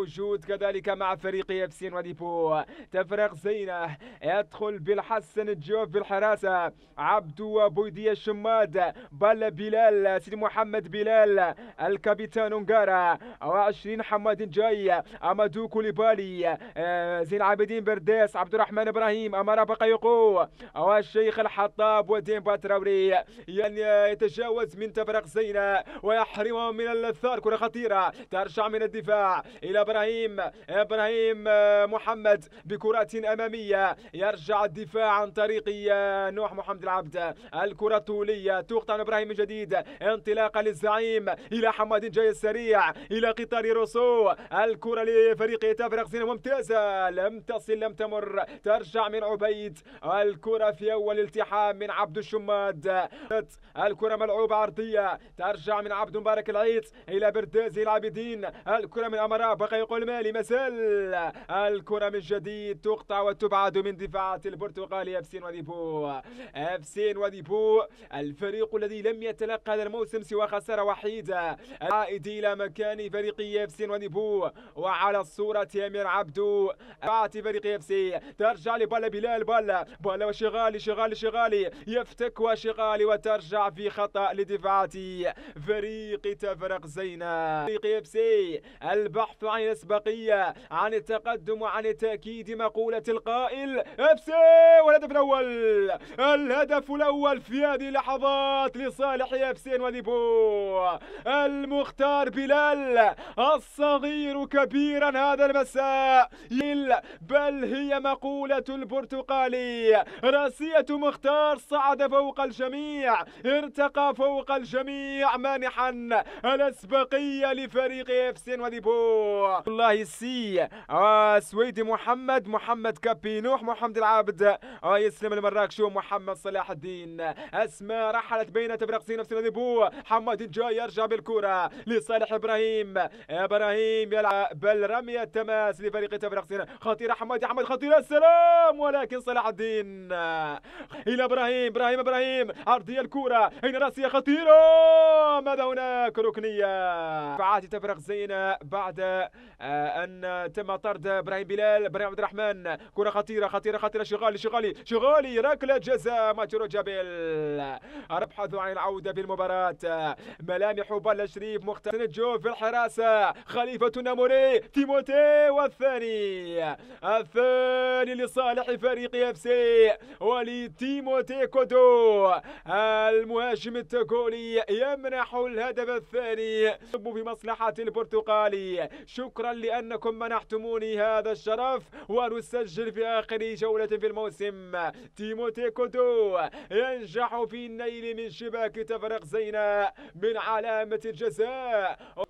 وجود كذلك مع فريق يابسين وديبو تفرق زينه يدخل بالحسن الجوف بالحراسه عبدو بويدية الشماد بل بلال سيدي محمد بلال الكابتان انقارا و20 حماد جاي امادو كوليبالي آه، زين عابدين برداس عبد الرحمن ابراهيم امارة بقيقو والشيخ الحطاب ودين باتراوري يعني يتجاوز من تفرق زينه ويحرمهم من الثار كره خطيره ترجع من الدفاع الى إبراهيم إبراهيم محمد بكرة أمامية يرجع الدفاع عن طريق نوح محمد العبد الكرة الطولية تقطع من إبراهيم من جديد انطلاقا للزعيم إلى حماد جاي السريع إلى قطار روسو الكرة لفريق تفرق زينة ممتازة لم تصل لم تمر ترجع من عبيد الكرة في أول التحام من عبد الشماد الكرة ملعوبة عرضية ترجع من عبد مبارك العيط إلى بردازي العابدين الكرة من أمراء بقي دقائق المال مساء الكرة من جديد تقطع وتبعد من دفاعات البرتغالي أفسين وديبو أفسين وديبو الفريق الذي لم يتلقى هذا الموسم سوى خسارة وحيدة العائد إلى مكان فريق أفسين وديبو وعلى الصورة أمير عبدو بعت فريق أفسي ترجع لبالا بلال بالا بالا وشغالي شغالي شغالي يفتك وشغالي وترجع في خطأ لدفاعات فريق تفرق زينة فريق أفسي البحث عن الاسبقية بقية عن التقدم وعن تأكيد مقولة القائل أبسي والهدف الأول الهدف الأول في هذه اللحظات لصالح افسي وديبو المختار بلال الصغير كبيرا هذا المساء بل هي مقولة البرتقالي راسية مختار صعد فوق الجميع ارتقى فوق الجميع مانحا الأسبقية لفريق إفسين وديبو الله يسي آه سويدي محمد محمد كابينوح محمد العابد آه يسلم المراكشي ومحمد صلاح الدين اسماء رحلت بين تفرق سينا في ديبو حماد جاي يرجع بالكره لصالح ابراهيم ابراهيم يلعب بل رميه تماس لفريق تفرق سينا خطيره حمادي حماد خطيره السلام ولكن صلاح الدين الى ابراهيم ابراهيم ابراهيم عرضيه الكره اين راسيه خطيره ماذا هناك ركنيه فعاتي تفرق زينة بعد آه، ان تم طرد ابراهيم بلال ابراهيم عبد الرحمن كره خطيره خطيره خطيره شغالي شغالي شغالي ركله جزاء ماتيرو جابيل ابحث عن العوده بالمباراه ملامح بلا شريف مختار جو في الحراسه خليفه ناموري تيموتي والثاني الثاني لصالح فريق اف سي ولتيموتي كودو المهاجم التوني يمنح الهدف الثاني في مصلحه البرتقالي شكرا شكرا لأنكم منحتموني هذا الشرف ونسجل في آخر جولة في الموسم تيموتي كوتو ينجح في النيل من شباك تفرق زينة من علامة الجزاء